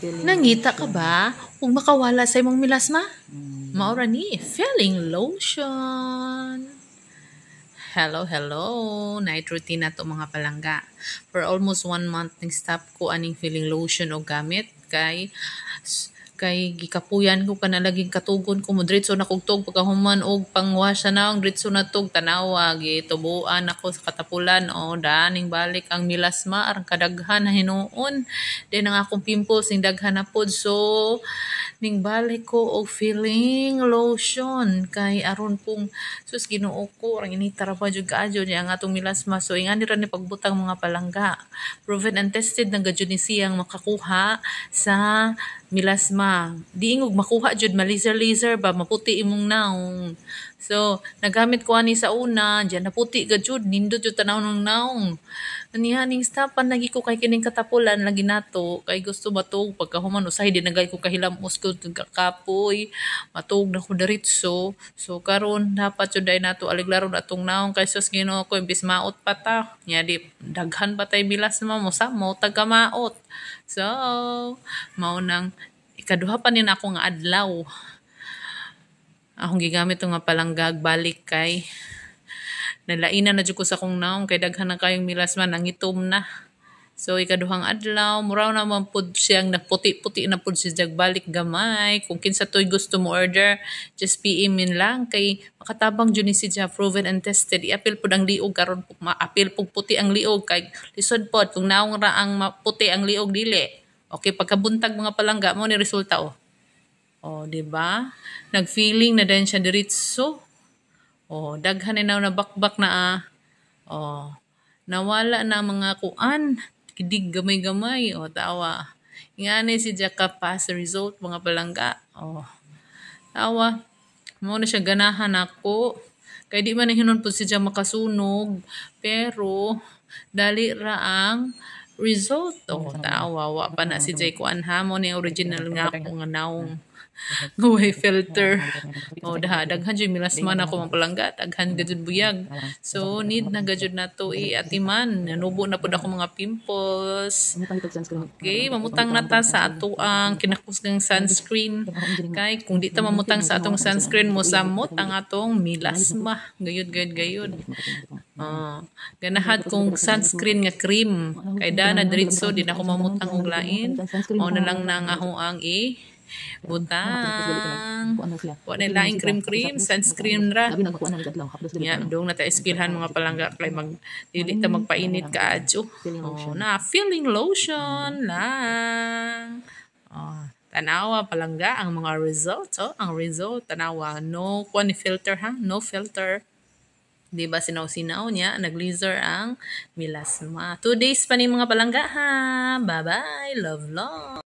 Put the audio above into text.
Feeling Nangita ka ba? Kung makawala sa imong milasma? Mm. Maura ni feeling lotion. Hello, hello. Night routine na to mga palangga. For almost one month ning stop ko aning feeling lotion o gamit kay kay gikapuyan ko kanalaging katugon ko mo diretso na kugtog pagkahuman og pangwasa na ang diretso na tog tanawa gitubuan ako sa katapulan o daning balik ang milasma arang kadaghan na hinuon din ang akong pimples ning daghan na pod so ning balik ko og feeling lotion kay aron pong sus Ginoo ko arang initara pa jud kaadyo niya ang atong milasma so ingani ra ni pagbutang mga palangga proven and tested ng gadyo ni siyang makakuha sa milasma. Diingog makuha jud ma laser ba maputi imong naong So, nagamit ko ani sa una, diyan naputi ka jud, nindot jud tanaw ng naong. Nanihaning stapan lagi ko kay kining katapulan lagi nato, kay gusto matug, pagkahuman usahay di nagay ko kahilamos ko kakapoy, matug na ko diretso. So karon dapat jud ay nato aliglaro natong naong kay sus gino ko imbis maot pa ta. Nya di daghan pa tay bilas mo sa mo tagamaot. So, mao nang ikaduha pa ni ako nga adlaw akong gigamit nga palanggag balik kay nalaina na jud ko sa kong naong kay daghan na kayong milas man itom na So ikaduhang adlaw, muraw na man pud siyang naputi-puti na pud siya balik gamay. Kung kinsa toy gusto mo order, just PM in lang kay makatabang jud ni si siya proven and tested. I-appeal pud ang liog karon pug maapil pug puti ang liog kay lisod pod kung naong ra ang puti ang liog dili. Okay, pagkabuntag mga palangga mo ni resulta oh. O, oh, di ba? Nagfeeling na din siya diritso. O, oh, daghan na na bakbak na ah. O, oh, nawala na mga kuan. Kidig gamay-gamay. O, tawa. Ingani si Jaka pass result mga palangga. O, tawa. Mo na siya ganahan ako. Kaya di man hinon po siya makasunog. Pero, dali ra ang result. O, tawa. Wa pa na si Jay kuan ha. Mo ni original nga ako nga naong. way filter o oh, daha daghan jud milas man ako mapalangga palangga daghan gajud buyag so need na gajud nato iatiman nanubo na pud ako mga pimples okay mamutang na ta sa ato ang kinakusgang sunscreen kay kung di ta mamutang sa atong sunscreen mo samot ang atong milasma gayud gayud gayud Uh, ah, ganahat kong sunscreen nga cream kay da na diretso din ako mamutang og lain o na lang na nga ang i Butang. Wa na laing cream cream, sunscreen ra. Ya, dong na ta iskilhan mga palangga kay mag dili ta magpainit ka adyo. Oh, na feeling lotion lang. Oh, tanawa palangga ang mga result, oh, ang result tanawa no ni filter ha, no filter. Diba ba sinaw-sinaw niya, nag-laser ang milasma. Two days pa ni mga palangga ha. Bye-bye. Love, love.